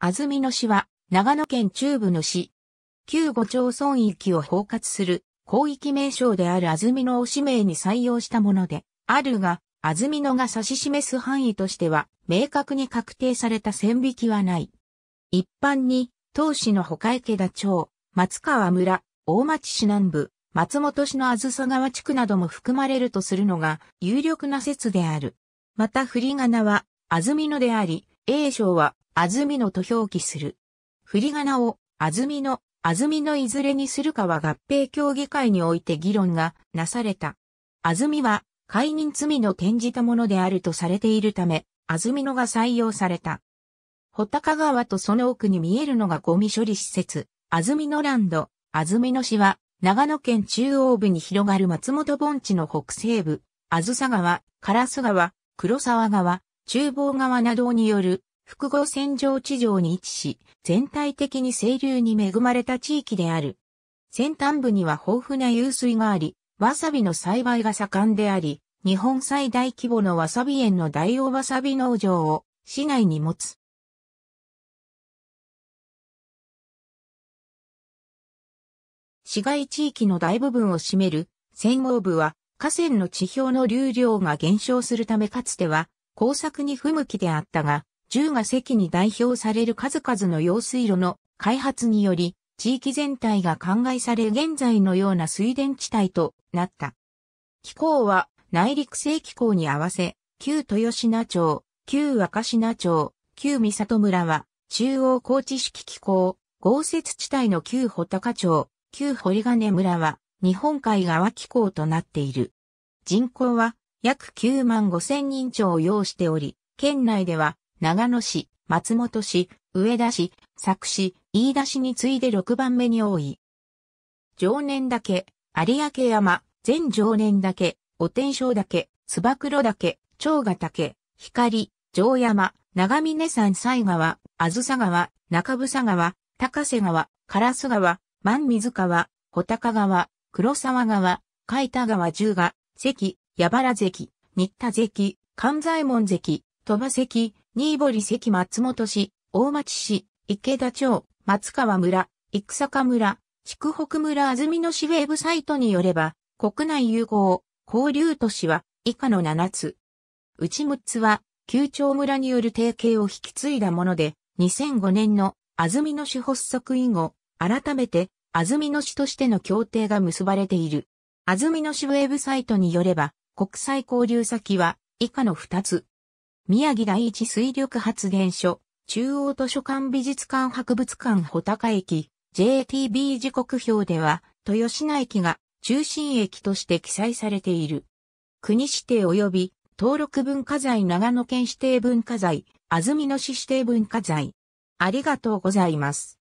安曇野市は、長野県中部の市、旧五町村域を包括する広域名称である安曇野を市名に採用したもので、あるが、安曇野が指し示す範囲としては、明確に確定された線引きはない。一般に、当市の他池田町、松川村、大町市南部、松本市の安佐川地区なども含まれるとするのが有力な説である。また振り仮名は、安曇野であり、英章は安住みのと表記する。振り仮名を、安住みの、あずのいずれにするかは合併協議会において議論がなされた。安住は、解任罪の転じたものであるとされているため、安住みのが採用された。穂高川とその奥に見えるのがゴミ処理施設、安住みのランド、安住みの市は、長野県中央部に広がる松本盆地の北西部、あずさ川、烏川、黒沢川、厨房川などによる複合線上地上に位置し、全体的に清流に恵まれた地域である。先端部には豊富な湧水があり、わさびの栽培が盛んであり、日本最大規模のわさび園の大王わさび農場を市内に持つ。市街地域の大部分を占める戦後部は河川の地表の流量が減少するためかつては工作に不向きであったが、銃が席に代表される数々の用水路の開発により、地域全体が考えされ現在のような水田地帯となった。気候は内陸性気候に合わせ、旧豊品町、旧若品町、旧三里村は中央高知式気候、豪雪地帯の旧穂高町、旧堀金村は日本海側気候となっている。人口は約9万5千人超を要しており、県内では長野市、松本市、上田市、佐久市、飯田市に次いで6番目に多い。常年岳、有明山、全常年岳、お天正岳、つば黒岳、長ヶ岳、光、城山、長峰山西川、あずさ川、中房川、高瀬川、烏川、万水川、穂高川、黒沢川、海田川十賀、関、矢原関、新田関、関左衛門関、鳥羽関、新堀関松本市、大町市、池田町、松川村、生坂村、筑北村安住野市ウェブサイトによれば、国内融合、交流都市は以下の7つ。うち6つは、旧町村による提携を引き継いだもので、2005年の安住野市発足以後、改めて安住野市としての協定が結ばれている。安住野市ウェブサイトによれば、国際交流先は以下の2つ。宮城第一水力発電所、中央図書館美術館博物館穂高駅、JTB 時刻表では、豊品駅が中心駅として記載されている。国指定及び登録文化財長野県指定文化財、安曇野市指定文化財。ありがとうございます。